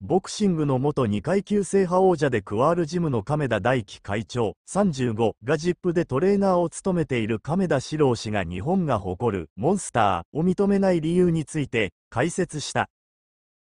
ボクシングの元2階級制覇王者でクワールジムの亀田大輝会長35が ZIP でトレーナーを務めている亀田史郎氏が日本が誇るモンスターを認めない理由について解説した。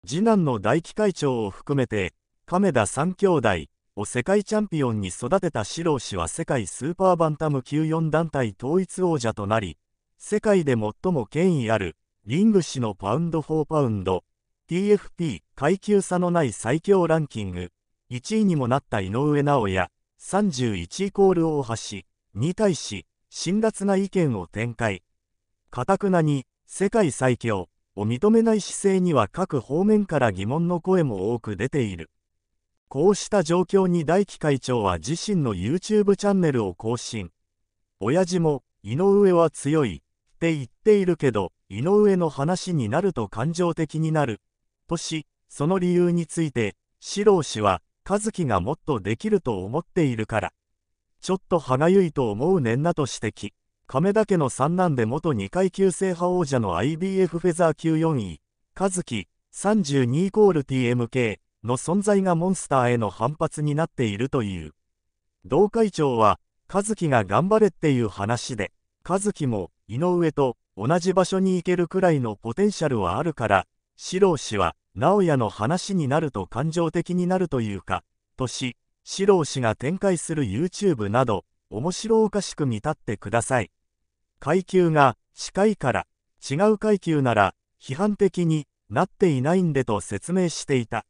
次男の大輝会長を含めて亀田3兄弟を世界チャンピオンに育てた史郎氏は世界スーパーバンタム級4団体統一王者となり世界で最も権威あるリング氏のパウンド・フォー・パウンド TFP 階級差のない最強ランキング1位にもなった井上尚弥31イコール大橋に対し辛辣な意見を展開かたくなに世界最強を認めない姿勢には各方面から疑問の声も多く出ているこうした状況に大樹会長は自身の YouTube チャンネルを更新親父も井上は強いって言っているけど井上の話になると感情的になるとし、その理由について、四郎氏は、和樹がもっとできると思っているから、ちょっと歯がゆいと思うねんなと指摘。亀田家の三男で元2階級制覇王者の IBF フェザー級4位、和樹32イコール TMK の存在がモンスターへの反発になっているという。同会長は、和樹が頑張れっていう話で、和樹も井上と同じ場所に行けるくらいのポテンシャルはあるから、四郎氏は直哉の話になると感情的になるというか、とし、四郎氏が展開する YouTube など、面白おかしく見立ってください。階級が、近いから、違う階級なら、批判的になっていないんでと説明していた。